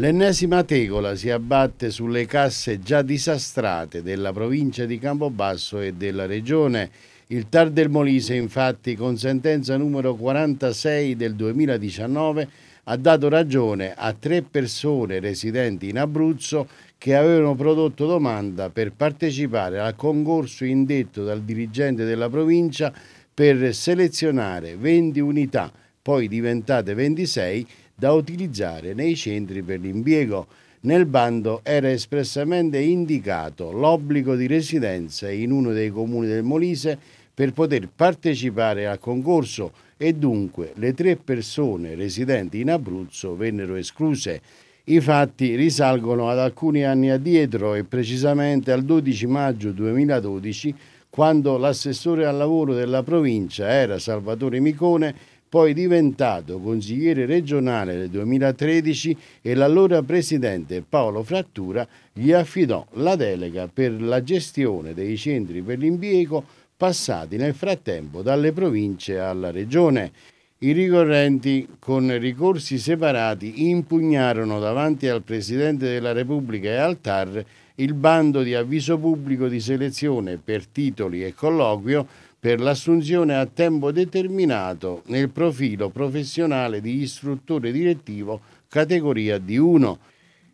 L'ennesima tegola si abbatte sulle casse già disastrate della provincia di Campobasso e della regione. Il TAR del Molise, infatti, con sentenza numero 46 del 2019, ha dato ragione a tre persone residenti in Abruzzo che avevano prodotto domanda per partecipare al concorso indetto dal dirigente della provincia per selezionare 20 unità, poi diventate 26, da utilizzare nei centri per l'impiego. Nel bando era espressamente indicato l'obbligo di residenza in uno dei comuni del Molise per poter partecipare al concorso e dunque le tre persone residenti in Abruzzo vennero escluse. I fatti risalgono ad alcuni anni addietro e precisamente al 12 maggio 2012 quando l'assessore al lavoro della provincia era Salvatore Micone poi diventato consigliere regionale nel 2013 e l'allora presidente Paolo Frattura gli affidò la delega per la gestione dei centri per l'impiego passati nel frattempo dalle province alla regione. I ricorrenti, con ricorsi separati, impugnarono davanti al Presidente della Repubblica e al TAR il bando di avviso pubblico di selezione per titoli e colloquio per l'assunzione a tempo determinato nel profilo professionale di istruttore direttivo categoria D1.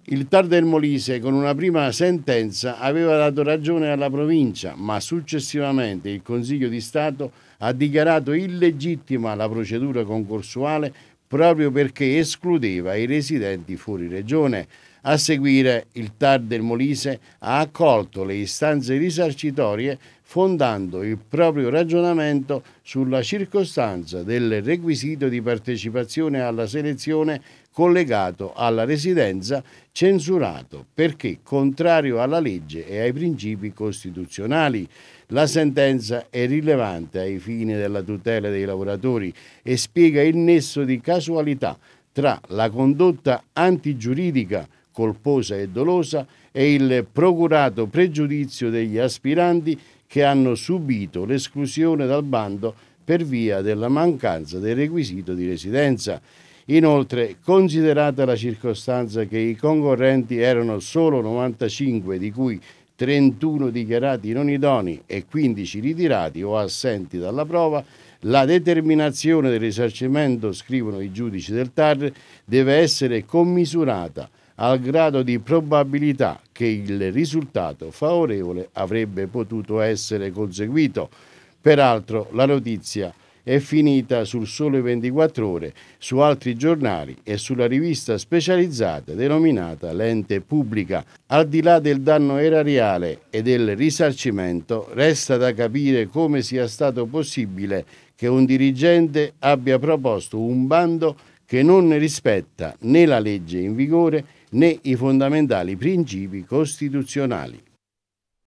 Il TAR del Molise con una prima sentenza aveva dato ragione alla provincia, ma successivamente il Consiglio di Stato ha dichiarato illegittima la procedura concorsuale proprio perché escludeva i residenti fuori regione. A seguire il TAR del Molise ha accolto le istanze risarcitorie fondando il proprio ragionamento sulla circostanza del requisito di partecipazione alla selezione collegato alla residenza censurato perché contrario alla legge e ai principi costituzionali. La sentenza è rilevante ai fini della tutela dei lavoratori e spiega il nesso di casualità tra la condotta antigiuridica colposa e dolosa e il procurato pregiudizio degli aspiranti che hanno subito l'esclusione dal bando per via della mancanza del requisito di residenza. Inoltre, considerata la circostanza che i concorrenti erano solo 95, di cui 31 dichiarati non idoni e 15 ritirati o assenti dalla prova, la determinazione del risarcimento, scrivono i giudici del TAR, deve essere commisurata al grado di probabilità che il risultato favorevole avrebbe potuto essere conseguito. Peraltro la notizia è finita sul Sole 24 Ore, su altri giornali e sulla rivista specializzata denominata Lente Pubblica. Al di là del danno erariale e del risarcimento, resta da capire come sia stato possibile che un dirigente abbia proposto un bando che non rispetta né la legge in vigore né i fondamentali principi costituzionali.